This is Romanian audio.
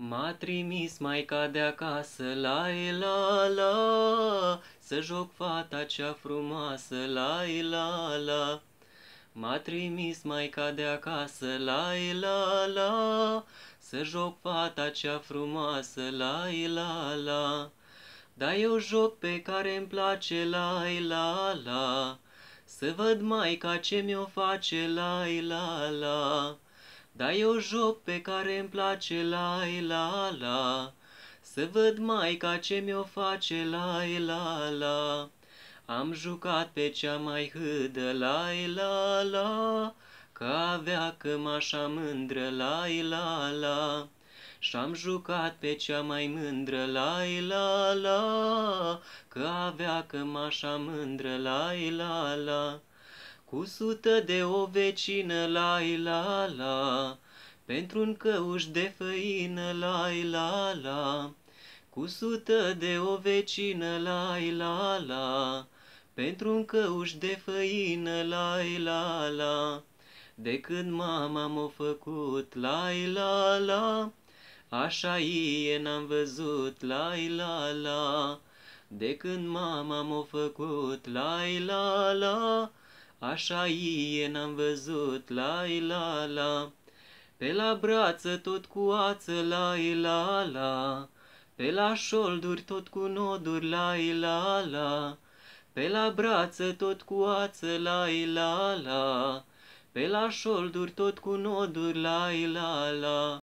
M-a trimis maica de acasă, la la la, Să joc fata cea frumoasă, la la la. M-a trimis maica de acasă, la la la, Să joc fata cea frumoasă, la la la. Dar eu joc pe care îmi place, la la la, Să văd maica ce mi-o face, la la la. Dar eu joc pe care îmi place la la la Să văd maica ce mi-o face la la la Am jucat pe cea mai hâdă la la la Că avea cămașa mândră la la la și-am jucat pe cea mai mândră, la la la, Că avea cămașa mândră, la la la. Cu sută de o vecină, la la la, pentru un căuș de făină, la la la. Cu sută de o vecină, la la la, pentru un căuș de făină, la la la. De când mama m-a făcut, la la la, așa e n-am văzut, la la la. De când mama m-a făcut, la la la, Așa ie n-am văzut, la la la. Pe la brață tot cu ață, la la la. Pe la șolduri tot cu noduri, la la la. Pe la brață tot cu ață, la la la. Pe la șolduri tot cu noduri, la la la.